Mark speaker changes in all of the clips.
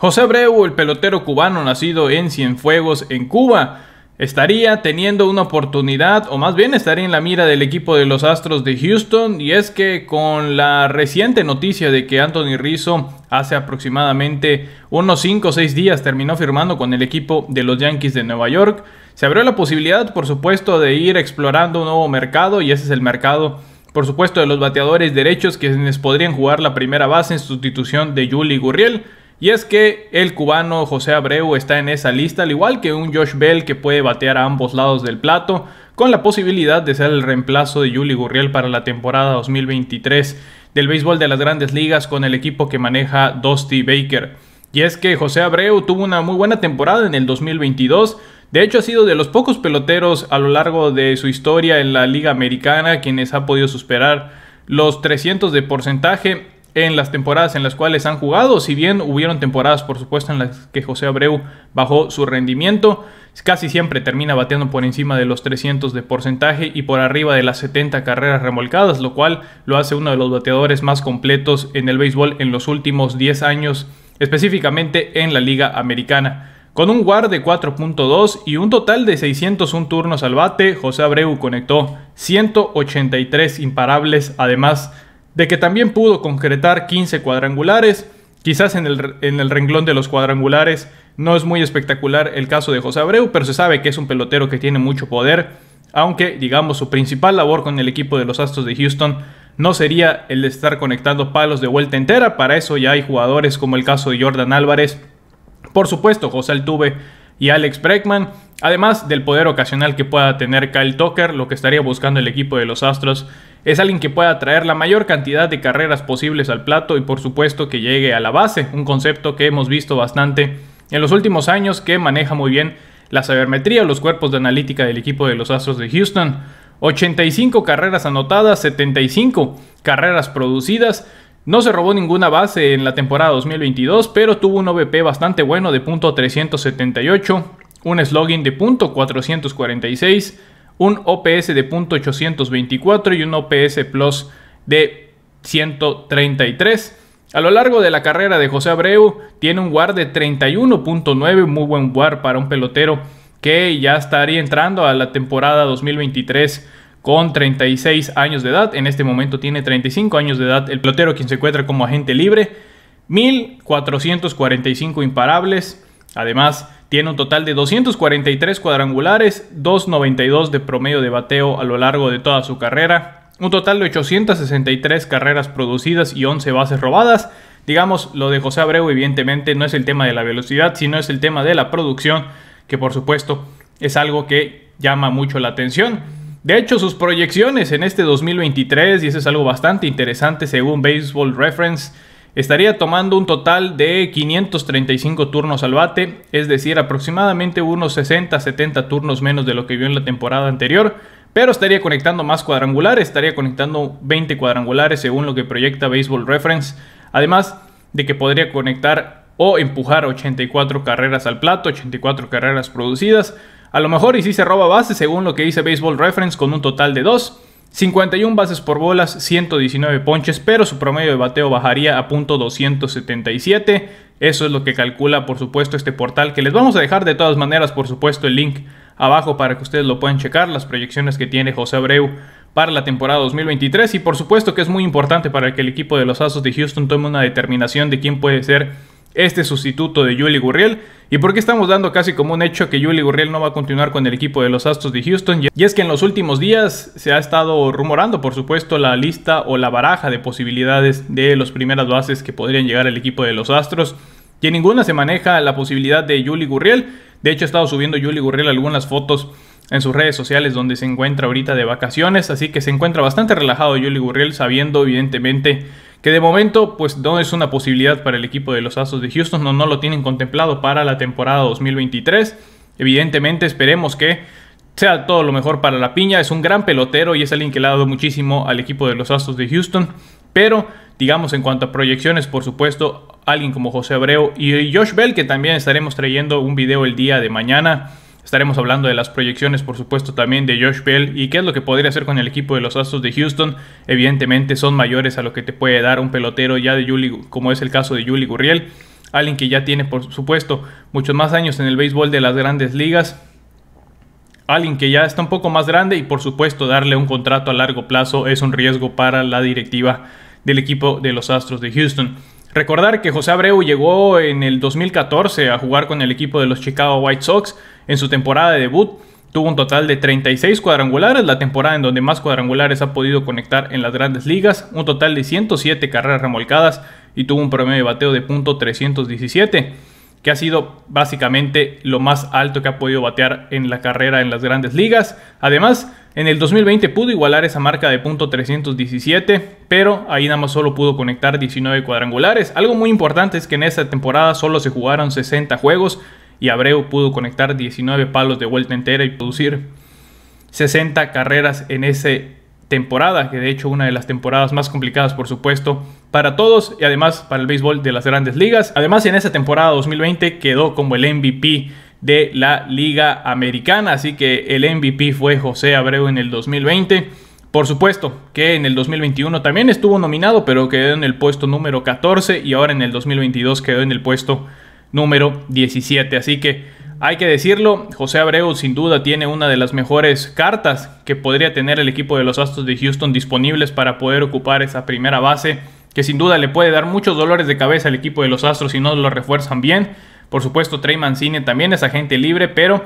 Speaker 1: José Abreu, el pelotero cubano nacido en Cienfuegos, en Cuba, estaría teniendo una oportunidad, o más bien estaría en la mira del equipo de los Astros de Houston, y es que con la reciente noticia de que Anthony Rizzo hace aproximadamente unos 5 o 6 días terminó firmando con el equipo de los Yankees de Nueva York, se abrió la posibilidad, por supuesto, de ir explorando un nuevo mercado, y ese es el mercado por supuesto, de los bateadores derechos quienes podrían jugar la primera base en sustitución de Julie Gurriel. Y es que el cubano José Abreu está en esa lista, al igual que un Josh Bell que puede batear a ambos lados del plato, con la posibilidad de ser el reemplazo de Yuli Gurriel para la temporada 2023 del béisbol de las grandes ligas con el equipo que maneja Dusty Baker. Y es que José Abreu tuvo una muy buena temporada en el 2022, de hecho, ha sido de los pocos peloteros a lo largo de su historia en la Liga Americana quienes ha podido superar los 300 de porcentaje en las temporadas en las cuales han jugado, si bien hubieron temporadas por supuesto en las que José Abreu bajó su rendimiento, casi siempre termina bateando por encima de los 300 de porcentaje y por arriba de las 70 carreras remolcadas, lo cual lo hace uno de los bateadores más completos en el béisbol en los últimos 10 años, específicamente en la Liga Americana. Con un guard de 4.2 y un total de 601 turnos al bate, José Abreu conectó 183 imparables, además de que también pudo concretar 15 cuadrangulares, quizás en el, renglón de los cuadrangulares no es muy espectacular el caso de José Abreu, pero se sabe que es un pelotero que tiene mucho poder, aunque digamos su principal labor con el equipo de los Astros de Houston no sería el de estar conectando palos de vuelta entera, para eso ya hay jugadores como el caso de Jordan Álvarez, por supuesto José Altuve, y Alex Bregman, además del poder ocasional que pueda tener Kyle Tucker, lo que estaría buscando el equipo de los Astros es alguien que pueda traer la mayor cantidad de carreras posibles al plato y por supuesto que llegue a la base, un concepto que hemos visto bastante en los últimos años que maneja muy bien la sabermetría los cuerpos de analítica del equipo de los Astros de Houston. 85 carreras anotadas, 75 carreras producidas, no se robó ninguna base en la temporada 2022, pero tuvo un OBP bastante bueno de .378, un slogan de .446, un OPS de .824 y un OPS Plus de 133. A lo largo de la carrera de José Abreu, tiene un WAR de 31.9, muy buen WAR para un pelotero que ya estaría entrando a la temporada 2023 con 36 años de edad. En este momento tiene 35 años de edad el pelotero quien se encuentra como agente libre. 1.445 imparables. Además, tiene un total de 243 cuadrangulares, 2.92 de promedio de bateo a lo largo de toda su carrera. Un total de 863 carreras producidas y 11 bases robadas. Digamos, lo de José Abreu evidentemente no es el tema de la velocidad, sino es el tema de la producción, que por supuesto es algo que llama mucho la atención. De hecho, sus proyecciones en este 2023, y eso es algo bastante interesante según Baseball Reference, estaría tomando un total de 535 turnos al bate, es decir, aproximadamente unos 60-70 turnos menos de lo que vio en la temporada anterior, pero estaría conectando más cuadrangulares, estaría conectando 20 cuadrangulares según lo que proyecta Baseball Reference, además de que podría conectar o empujar 84 carreras al plato, 84 carreras producidas, a lo mejor y si se roba bases, según lo que dice Baseball Reference, con un total de 2. 51 bases por bolas, 119 ponches, pero su promedio de bateo bajaría a punto .277. Eso es lo que calcula, por supuesto, este portal, que les vamos a dejar de todas maneras, por supuesto, el link abajo para que ustedes lo puedan checar, las proyecciones que tiene José Abreu para la temporada 2023 y por supuesto que es muy importante para que el equipo de los Asos de Houston tome una determinación de quién puede ser este sustituto de Julie Gurriel. ¿Y por qué estamos dando casi como un hecho que Julie Gurriel no va a continuar con el equipo de los Astros de Houston? Y es que en los últimos días se ha estado rumorando, por supuesto, la lista o la baraja de posibilidades de los primeras bases que podrían llegar al equipo de los Astros. Y en ninguna se maneja la posibilidad de Julie Gurriel. De hecho, ha estado subiendo Julie Gurriel algunas fotos en sus redes sociales donde se encuentra ahorita de vacaciones. Así que se encuentra bastante relajado Julie Gurriel, sabiendo evidentemente que de momento pues no es una posibilidad para el equipo de los Astros de Houston, no, no lo tienen contemplado para la temporada 2023. Evidentemente esperemos que sea todo lo mejor para la piña, es un gran pelotero y es alguien que le ha dado muchísimo al equipo de los Astros de Houston, pero digamos en cuanto a proyecciones, por supuesto, alguien como José Abreu y Josh Bell, que también estaremos trayendo un video el día de mañana Estaremos hablando de las proyecciones, por supuesto, también de Josh Bell y qué es lo que podría hacer con el equipo de los Astros de Houston. Evidentemente son mayores a lo que te puede dar un pelotero ya de Julie, como es el caso de Julie Gurriel. Alguien que ya tiene, por supuesto, muchos más años en el béisbol de las grandes ligas. Alguien que ya está un poco más grande y, por supuesto, darle un contrato a largo plazo es un riesgo para la directiva del equipo de los Astros de Houston. Recordar que José Abreu llegó en el 2014 a jugar con el equipo de los Chicago White Sox en su temporada de debut. Tuvo un total de 36 cuadrangulares, la temporada en donde más cuadrangulares ha podido conectar en las grandes ligas, un total de 107 carreras remolcadas y tuvo un promedio de bateo de .317 que ha sido básicamente lo más alto que ha podido batear en la carrera en las grandes ligas. Además, en el 2020 pudo igualar esa marca de .317, pero ahí nada más solo pudo conectar 19 cuadrangulares. Algo muy importante es que en esa temporada solo se jugaron 60 juegos y Abreu pudo conectar 19 palos de vuelta entera y producir 60 carreras en ese temporada, que de hecho una de las temporadas más complicadas por supuesto para todos y además para el béisbol de las grandes ligas. Además en esa temporada 2020 quedó como el MVP de la Liga Americana, así que el MVP fue José Abreu en el 2020. Por supuesto que en el 2021 también estuvo nominado, pero quedó en el puesto número 14 y ahora en el 2022 quedó en el puesto número 17. Así que hay que decirlo, José Abreu sin duda tiene una de las mejores cartas que podría tener el equipo de los Astros de Houston disponibles para poder ocupar esa primera base, que sin duda le puede dar muchos dolores de cabeza al equipo de los Astros si no lo refuerzan bien. Por supuesto, Trey Mancini también es agente libre, pero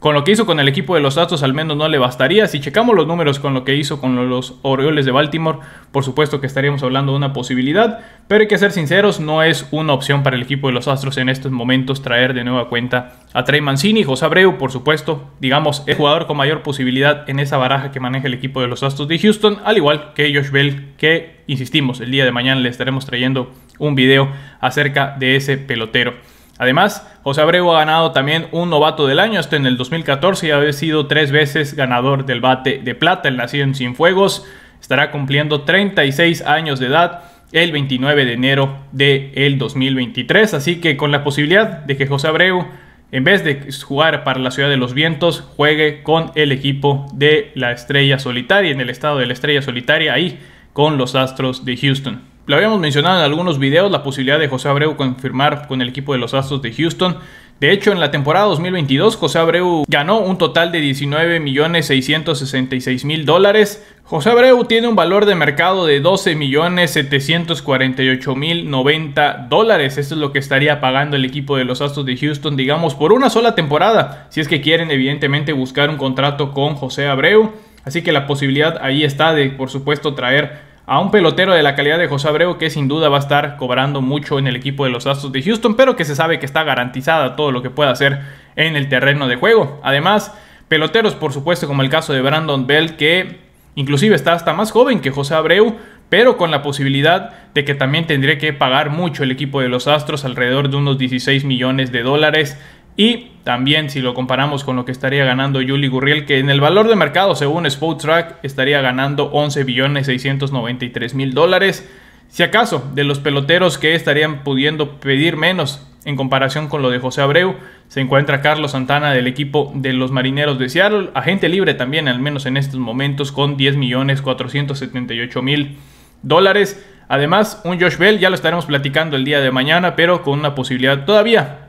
Speaker 1: con lo que hizo con el equipo de los Astros al menos no le bastaría. Si checamos los números con lo que hizo con los Orioles de Baltimore, por supuesto que estaríamos hablando de una posibilidad. Pero hay que ser sinceros, no es una opción para el equipo de los Astros en estos momentos traer de nueva cuenta a Trey Mancini. José Abreu, por supuesto, digamos, el jugador con mayor posibilidad en esa baraja que maneja el equipo de los Astros de Houston. Al igual que Josh Bell, que, insistimos, el día de mañana le estaremos trayendo un video acerca de ese pelotero. Además, José Abreu ha ganado también un novato del año, hasta este en el 2014 y ha sido tres veces ganador del bate de plata. la nacido en Cienfuegos estará cumpliendo 36 años de edad el 29 de enero del el 2023. Así que con la posibilidad de que José Abreu, en vez de jugar para la Ciudad de los Vientos, juegue con el equipo de la Estrella Solitaria, en el estado de la Estrella Solitaria, ahí con los Astros de Houston. Lo habíamos mencionado en algunos videos, la posibilidad de José Abreu confirmar con el equipo de los Astros de Houston. De hecho, en la temporada 2022, José Abreu ganó un total de 19.666.000 dólares. José Abreu tiene un valor de mercado de 12.748.090 dólares. Esto es lo que estaría pagando el equipo de los Astros de Houston, digamos, por una sola temporada. Si es que quieren, evidentemente, buscar un contrato con José Abreu. Así que la posibilidad ahí está de, por supuesto, traer a un pelotero de la calidad de José Abreu que sin duda va a estar cobrando mucho en el equipo de los Astros de Houston, pero que se sabe que está garantizada todo lo que pueda hacer en el terreno de juego. Además, peloteros por supuesto como el caso de Brandon Bell que inclusive está hasta más joven que José Abreu, pero con la posibilidad de que también tendría que pagar mucho el equipo de los Astros, alrededor de unos 16 millones de dólares y también si lo comparamos con lo que estaría ganando Yuli Gurriel, que en el valor de mercado, según Track estaría ganando 11 billones 693 mil dólares. Si acaso, de los peloteros que estarían pudiendo pedir menos en comparación con lo de José Abreu, se encuentra Carlos Santana del equipo de los Marineros de Seattle, agente libre también, al menos en estos momentos, con 10 millones 478 mil dólares. Además, un Josh Bell, ya lo estaremos platicando el día de mañana, pero con una posibilidad todavía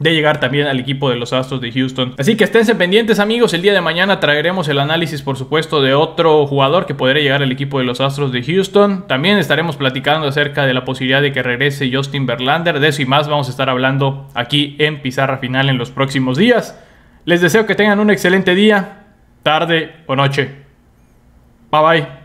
Speaker 1: de llegar también al equipo de los Astros de Houston. Así que esténse pendientes amigos, el día de mañana traeremos el análisis por supuesto de otro jugador que podría llegar al equipo de los Astros de Houston. También estaremos platicando acerca de la posibilidad de que regrese Justin Verlander, de eso y más vamos a estar hablando aquí en Pizarra Final en los próximos días. Les deseo que tengan un excelente día, tarde o noche. Bye bye.